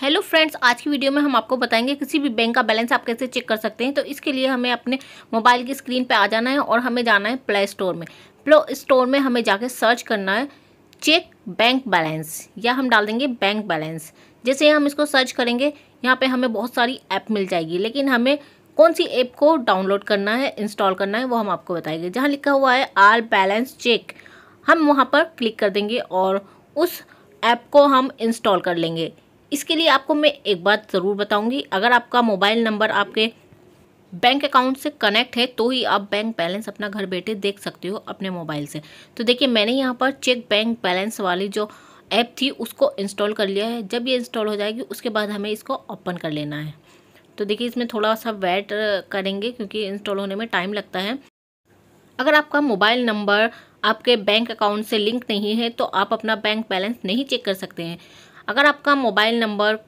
hello friends आज की video में हम आपको बताएंगे किसी भी बैंक का बैलेंस आप कैसे चेक कर सकते हैं तो इसके लिए हमें अपने मोबाइल की स्क्रीन पे आ जाना है और हमें जाना है प्ले स्टोर में प्ले स्टोर में हमें जाके सर्च करना है चेक बैंक बैलेंस या हम डाल देंगे बैंक बैलेंस जैसे हम इसको सर्च करेंगे यहाँ पर हमें बहुत सारी ऐप मिल जाएगी लेकिन हमें कौन सी ऐप को डाउनलोड करना है इंस्टॉल करना है वो हम आपको बताएंगे जहाँ लिखा हुआ है आर बैलेंस चेक हम वहाँ पर क्लिक कर देंगे और उस ऐप को हम इंस्टॉल कर लेंगे इसके लिए आपको मैं एक बात ज़रूर बताऊंगी अगर आपका मोबाइल नंबर आपके बैंक अकाउंट से कनेक्ट है तो ही आप बैंक बैलेंस अपना घर बैठे देख सकते हो अपने मोबाइल से तो देखिए मैंने यहाँ पर चेक बैंक बैलेंस वाली जो ऐप थी उसको इंस्टॉल कर लिया है जब ये इंस्टॉल हो जाएगी उसके बाद हमें इसको ओपन कर लेना है तो देखिए इसमें थोड़ा सा वेट करेंगे क्योंकि इंस्टॉल होने में टाइम लगता है अगर आपका मोबाइल नंबर आपके बैंक अकाउंट से लिंक नहीं है तो आप अपना बैंक बैलेंस नहीं चेक कर सकते हैं अगर आपका मोबाइल नंबर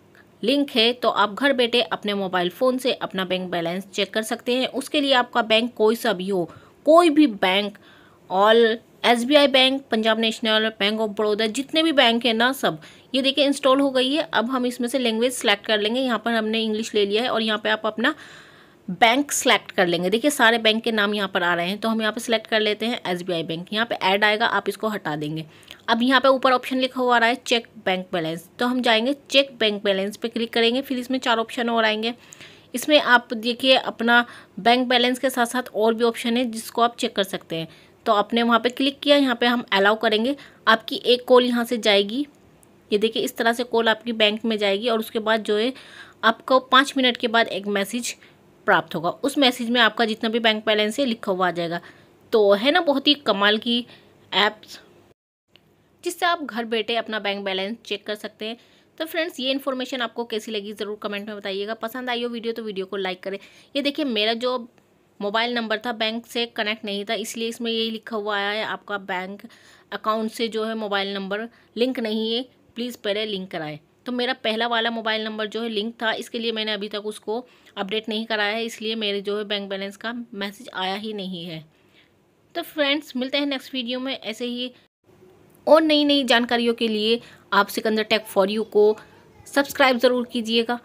लिंक है तो आप घर बैठे अपने मोबाइल फ़ोन से अपना बैंक बैलेंस चेक कर सकते हैं उसके लिए आपका बैंक कोई सा भी हो कोई भी bank all Yes Bank Punjab National Bank of Baroda जितने भी बैंक हैं ना सब ये देखिए इंस्टॉल हो गई है अब हम इसमें से लैंग्वेज सेलेक्ट कर लेंगे यहाँ पर हमने इंग्लिश ले लिया है और यहाँ पर आप अपना बैंक सेलेक्ट कर लेंगे देखिए सारे बैंक के नाम यहाँ पर आ रहे हैं तो हम यहाँ पर सेलेक्ट कर लेते हैं एस बैंक यहाँ पर ऐड आएगा आप इसको हटा देंगे अब यहाँ पे ऊपर ऑप्शन लिखा हुआ आ रहा है चेक बैंक बैलेंस तो हम जाएंगे चेक बैंक बैलेंस पे क्लिक करेंगे फिर इसमें चार ऑप्शन और आएंगे इसमें आप देखिए अपना बैंक बैलेंस के साथ साथ और भी ऑप्शन है जिसको आप चेक कर सकते हैं तो आपने वहाँ पे क्लिक किया यहाँ पे हम अलाउ करेंगे आपकी एक कॉल यहाँ से जाएगी ये देखिए इस तरह से कॉल आपकी बैंक में जाएगी और उसके बाद जो है आपको पाँच मिनट के बाद एक मैसेज प्राप्त होगा उस मैसेज में आपका जितना भी बैंक बैलेंस है लिखा हुआ आ जाएगा तो है ना बहुत ही कमाल की ऐप्स जिससे आप घर बैठे अपना बैंक बैलेंस चेक कर सकते हैं तो फ्रेंड्स ये इन्फॉर्मेशन आपको कैसी लगी ज़रूर कमेंट में बताइएगा पसंद आई हो वीडियो तो वीडियो को लाइक करें ये देखिए मेरा जो मोबाइल नंबर था बैंक से कनेक्ट नहीं था इसलिए इसमें यही लिखा हुआ आया है आपका बैंक अकाउंट से जो है मोबाइल नंबर लिंक नहीं है प्लीज़ पहले लिंक कराएं तो मेरा पहला वाला मोबाइल नंबर जो है लिंक था इसके लिए मैंने अभी तक उसको अपडेट नहीं कराया है इसलिए मेरे जो है बैंक बैलेंस का मैसेज आया ही नहीं है तो फ्रेंड्स मिलते हैं नेक्स्ट वीडियो में ऐसे ही और नई नई जानकारियों के लिए आप सिकंदर टेक फॉर यू को सब्सक्राइब ज़रूर कीजिएगा